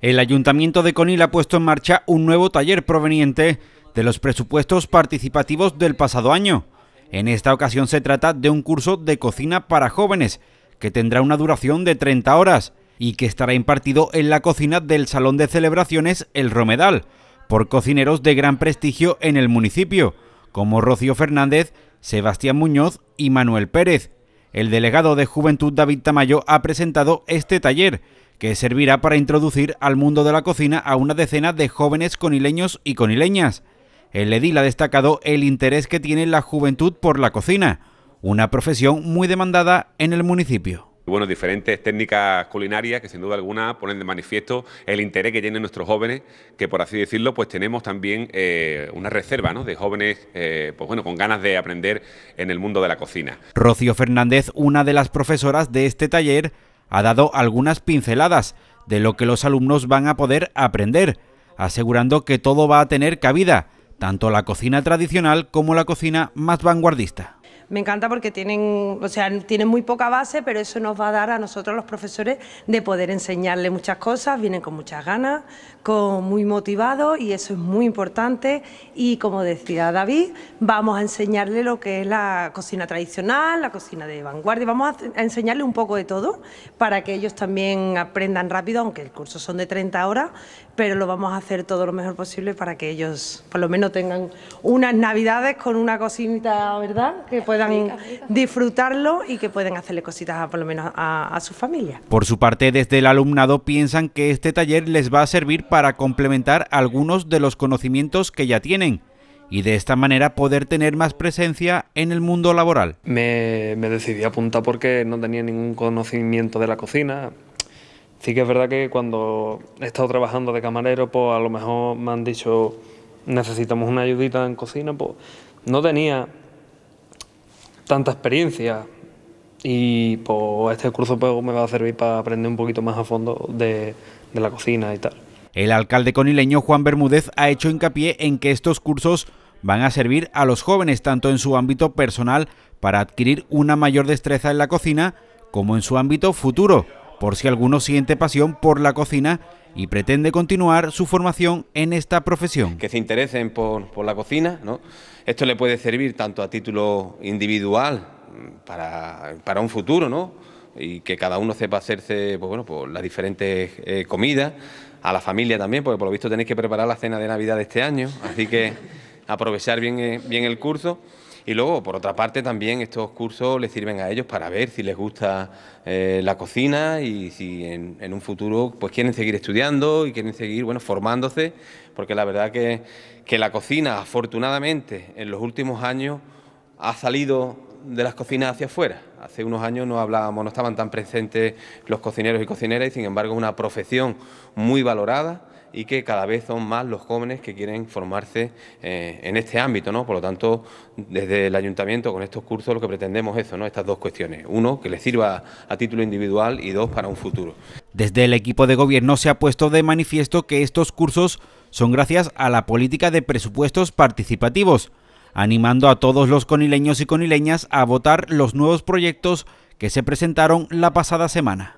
El Ayuntamiento de Conil ha puesto en marcha un nuevo taller proveniente de los presupuestos participativos del pasado año. En esta ocasión se trata de un curso de cocina para jóvenes que tendrá una duración de 30 horas y que estará impartido en la cocina del Salón de Celebraciones El Romedal por cocineros de gran prestigio en el municipio, como Rocío Fernández, Sebastián Muñoz y Manuel Pérez. El delegado de Juventud David Tamayo ha presentado este taller que servirá para introducir al mundo de la cocina a una decena de jóvenes conileños y conileñas. El edil ha destacado el interés que tiene la juventud por la cocina, una profesión muy demandada en el municipio bueno, diferentes técnicas culinarias que sin duda alguna ponen de manifiesto el interés que tienen nuestros jóvenes, que por así decirlo, pues tenemos también eh, una reserva ¿no? de jóvenes eh, pues bueno, con ganas de aprender en el mundo de la cocina. Rocío Fernández, una de las profesoras de este taller, ha dado algunas pinceladas de lo que los alumnos van a poder aprender, asegurando que todo va a tener cabida, tanto la cocina tradicional como la cocina más vanguardista. Me encanta porque tienen, o sea, tienen muy poca base, pero eso nos va a dar a nosotros los profesores de poder enseñarle muchas cosas, vienen con muchas ganas, con muy motivados y eso es muy importante y como decía David, vamos a enseñarle lo que es la cocina tradicional, la cocina de vanguardia, vamos a enseñarle un poco de todo para que ellos también aprendan rápido, aunque el curso son de 30 horas, pero lo vamos a hacer todo lo mejor posible para que ellos por lo menos tengan unas navidades con una cocinita, ¿verdad? Que puedan disfrutarlo y que pueden hacerle cositas a, por lo menos a, su familia. Por su parte, desde el alumnado piensan que este taller les va a servir para complementar algunos de los conocimientos que ya tienen y de esta manera poder tener más presencia en el mundo laboral. Me, decidí a apuntar porque no tenía ningún conocimiento de la cocina. Sí que es verdad que cuando he estado trabajando de camarero, pues a lo mejor me han dicho necesitamos una ayudita en cocina, pues no tenía tanta experiencia y pues este curso pues, me va a servir para aprender un poquito más a fondo de, de la cocina y tal. El alcalde conileño Juan Bermúdez ha hecho hincapié en que estos cursos van a servir a los jóvenes tanto en su ámbito personal para adquirir una mayor destreza en la cocina como en su ámbito futuro, por si alguno siente pasión por la cocina y pretende continuar su formación en esta profesión. Que se interesen por, la cocina, ¿no? Esto le puede servir tanto a título individual mm, para, un futuro, ¿no? Y que cada uno sepa hacerse pues bueno, pues las diferentes eh, comidas, a la familia también, porque por lo visto tenéis que preparar la cena de Navidad de este año, así que aprovechar bien, eh, bien el curso. Y luego, por otra parte, también estos cursos les sirven a ellos para ver si les gusta eh, la cocina y si en, un futuro pues quieren seguir estudiando y quieren seguir bueno, formándose, porque la verdad que, que la cocina, afortunadamente, en los últimos años ha salido de las cocinas hacia afuera. Hace unos años no hablábamos, no estaban tan presentes los cocineros y cocineras y sin embargo es una profesión muy valorada y que cada vez son más los jóvenes que quieren formarse eh, en este ámbito, ¿no? Por lo tanto, desde el ayuntamiento con estos cursos lo que pretendemos es eso, ¿no? Estas dos cuestiones. Uno, que les sirva a título individual y dos, para un futuro. Desde el equipo de gobierno se ha puesto de manifiesto que estos cursos son gracias a la política de presupuestos participativos, animando a todos los conileños y conileñas a votar los nuevos proyectos que se presentaron la pasada semana.